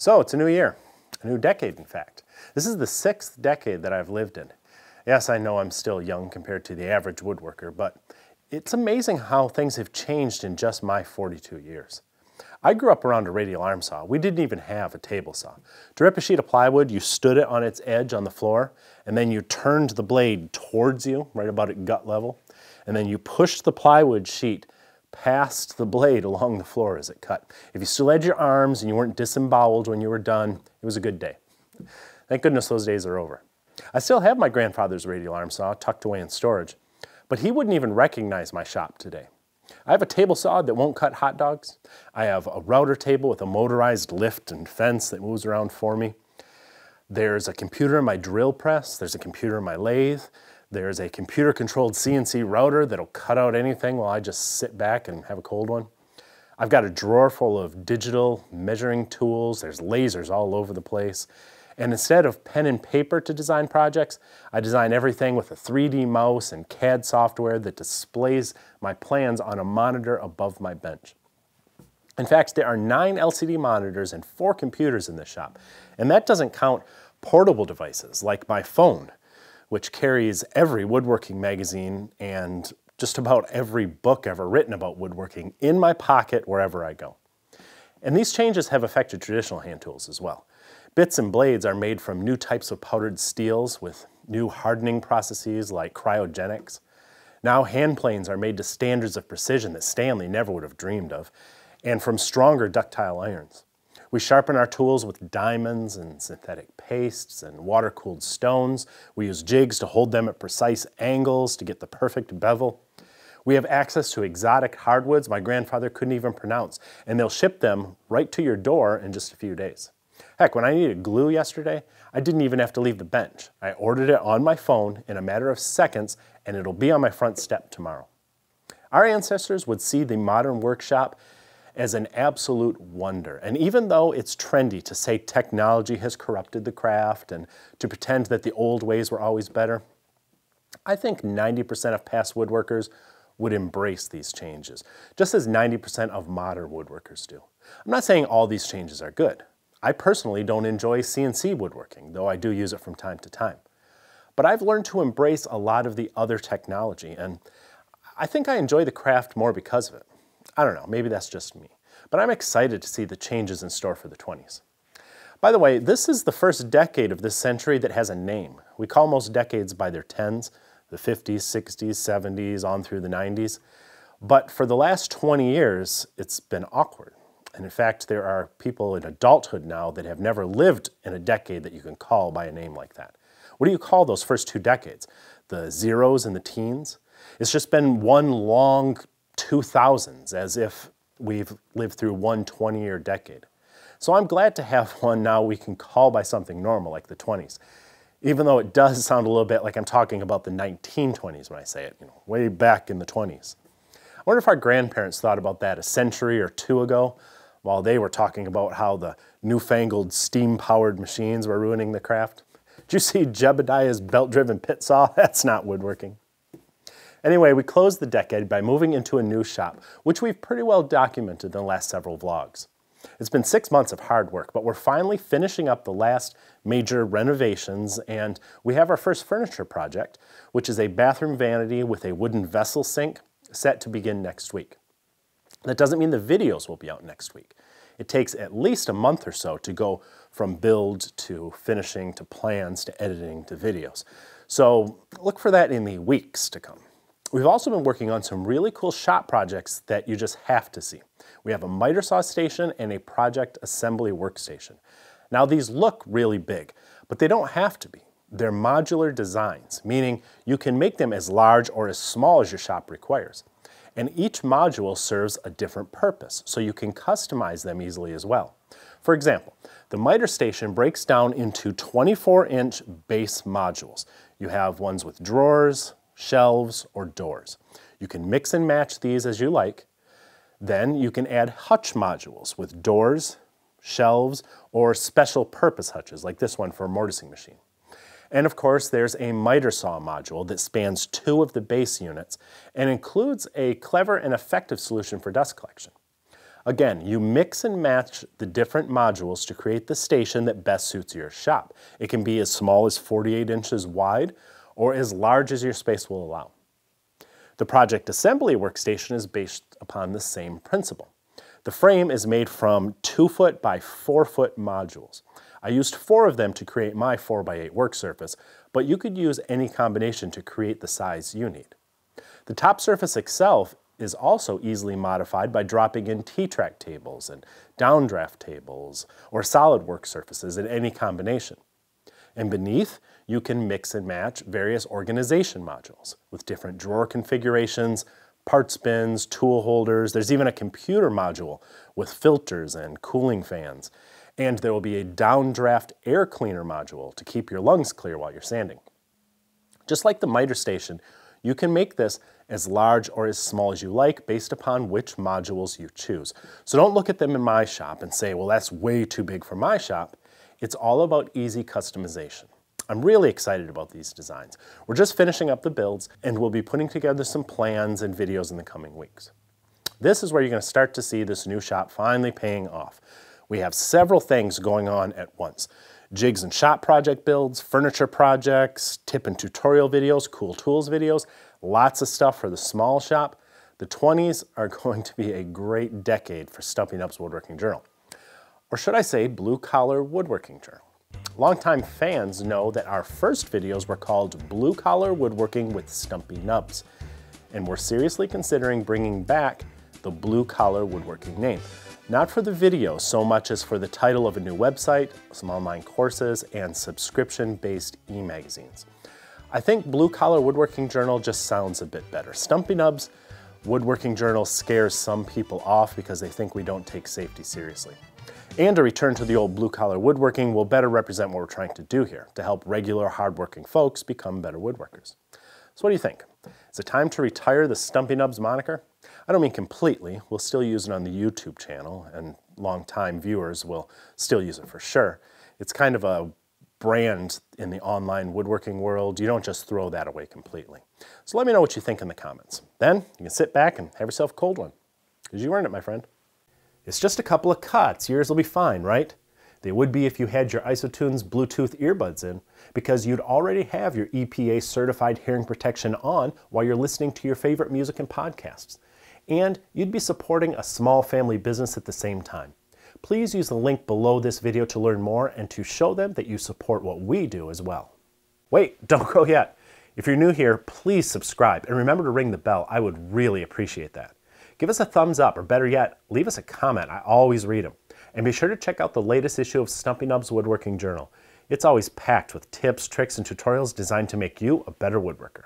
So it's a new year, a new decade, in fact. This is the sixth decade that I've lived in. Yes, I know I'm still young compared to the average woodworker, but it's amazing how things have changed in just my 42 years. I grew up around a radial arm saw. We didn't even have a table saw. To rip a sheet of plywood, you stood it on its edge on the floor, and then you turned the blade towards you, right about at gut level, and then you pushed the plywood sheet past the blade along the floor as it cut. If you still had your arms and you weren't disemboweled when you were done, it was a good day. Thank goodness those days are over. I still have my grandfather's radial arm saw tucked away in storage, but he wouldn't even recognize my shop today. I have a table saw that won't cut hot dogs. I have a router table with a motorized lift and fence that moves around for me. There's a computer in my drill press. There's a computer in my lathe. There's a computer controlled CNC router that'll cut out anything while I just sit back and have a cold one. I've got a drawer full of digital measuring tools. There's lasers all over the place. And instead of pen and paper to design projects, I design everything with a 3D mouse and CAD software that displays my plans on a monitor above my bench. In fact, there are nine LCD monitors and four computers in this shop. And that doesn't count portable devices like my phone which carries every woodworking magazine and just about every book ever written about woodworking in my pocket wherever I go. And these changes have affected traditional hand tools as well. Bits and blades are made from new types of powdered steels with new hardening processes like cryogenics. Now hand planes are made to standards of precision that Stanley never would have dreamed of, and from stronger ductile irons. We sharpen our tools with diamonds and synthetic pastes and water-cooled stones. We use jigs to hold them at precise angles to get the perfect bevel. We have access to exotic hardwoods my grandfather couldn't even pronounce, and they'll ship them right to your door in just a few days. Heck, when I needed glue yesterday, I didn't even have to leave the bench. I ordered it on my phone in a matter of seconds, and it'll be on my front step tomorrow. Our ancestors would see the modern workshop as an absolute wonder. And even though it's trendy to say technology has corrupted the craft and to pretend that the old ways were always better, I think 90% of past woodworkers would embrace these changes, just as 90% of modern woodworkers do. I'm not saying all these changes are good. I personally don't enjoy CNC woodworking, though I do use it from time to time. But I've learned to embrace a lot of the other technology, and I think I enjoy the craft more because of it. I don't know, maybe that's just me. But I'm excited to see the changes in store for the 20s. By the way, this is the first decade of this century that has a name. We call most decades by their 10s, the 50s, 60s, 70s, on through the 90s. But for the last 20 years, it's been awkward. And in fact, there are people in adulthood now that have never lived in a decade that you can call by a name like that. What do you call those first two decades? The zeros and the teens? It's just been one long 2000s as if we've lived through one 20 year decade. So I'm glad to have one now we can call by something normal like the 20s. Even though it does sound a little bit like I'm talking about the 1920s when I say it, you know, way back in the 20s. I wonder if our grandparents thought about that a century or two ago while they were talking about how the newfangled steam-powered machines were ruining the craft. Did you see Jebediah's belt-driven pit saw? That's not woodworking. Anyway, we closed the decade by moving into a new shop, which we've pretty well documented in the last several vlogs. It's been six months of hard work, but we're finally finishing up the last major renovations, and we have our first furniture project, which is a bathroom vanity with a wooden vessel sink set to begin next week. That doesn't mean the videos will be out next week. It takes at least a month or so to go from build to finishing to plans to editing to videos. So look for that in the weeks to come. We've also been working on some really cool shop projects that you just have to see. We have a miter saw station and a project assembly workstation. Now these look really big, but they don't have to be. They're modular designs, meaning you can make them as large or as small as your shop requires. And each module serves a different purpose, so you can customize them easily as well. For example, the miter station breaks down into 24-inch base modules. You have ones with drawers, shelves, or doors. You can mix and match these as you like. Then you can add hutch modules with doors, shelves, or special purpose hutches like this one for a mortising machine. And of course, there's a miter saw module that spans two of the base units and includes a clever and effective solution for dust collection. Again, you mix and match the different modules to create the station that best suits your shop. It can be as small as 48 inches wide or as large as your space will allow. The Project Assembly workstation is based upon the same principle. The frame is made from 2 foot by 4 foot modules. I used four of them to create my 4x8 work surface, but you could use any combination to create the size you need. The top surface itself is also easily modified by dropping in T-track tables and downdraft tables or solid work surfaces in any combination. And beneath, you can mix and match various organization modules with different drawer configurations, parts bins, tool holders. There's even a computer module with filters and cooling fans. And there will be a downdraft air cleaner module to keep your lungs clear while you're sanding. Just like the miter station, you can make this as large or as small as you like based upon which modules you choose. So don't look at them in my shop and say, well, that's way too big for my shop. It's all about easy customization. I'm really excited about these designs. We're just finishing up the builds and we'll be putting together some plans and videos in the coming weeks. This is where you're gonna to start to see this new shop finally paying off. We have several things going on at once. Jigs and shop project builds, furniture projects, tip and tutorial videos, cool tools videos, lots of stuff for the small shop. The 20s are going to be a great decade for Stumping Up's Woodworking Journal or should I say Blue Collar Woodworking Journal. Longtime fans know that our first videos were called Blue Collar Woodworking with Stumpy Nubs, and we're seriously considering bringing back the Blue Collar Woodworking name. Not for the video so much as for the title of a new website, some online courses, and subscription-based e-magazines. I think Blue Collar Woodworking Journal just sounds a bit better. Stumpy Nubs Woodworking Journal scares some people off because they think we don't take safety seriously and a return to the old blue-collar woodworking will better represent what we're trying to do here, to help regular hardworking folks become better woodworkers. So what do you think? Is it time to retire the Stumpy Nubs moniker? I don't mean completely, we'll still use it on the YouTube channel, and long-time viewers will still use it for sure. It's kind of a brand in the online woodworking world. You don't just throw that away completely. So let me know what you think in the comments. Then you can sit back and have yourself a cold one, because you earned it, my friend. It's just a couple of cuts, yours will be fine, right? They would be if you had your Isotunes Bluetooth earbuds in, because you'd already have your EPA certified hearing protection on while you're listening to your favorite music and podcasts. And you'd be supporting a small family business at the same time. Please use the link below this video to learn more and to show them that you support what we do as well. Wait, don't go yet. If you're new here, please subscribe and remember to ring the bell. I would really appreciate that. Give us a thumbs up, or better yet, leave us a comment. I always read them. And be sure to check out the latest issue of Stumpy Nub's Woodworking Journal. It's always packed with tips, tricks, and tutorials designed to make you a better woodworker.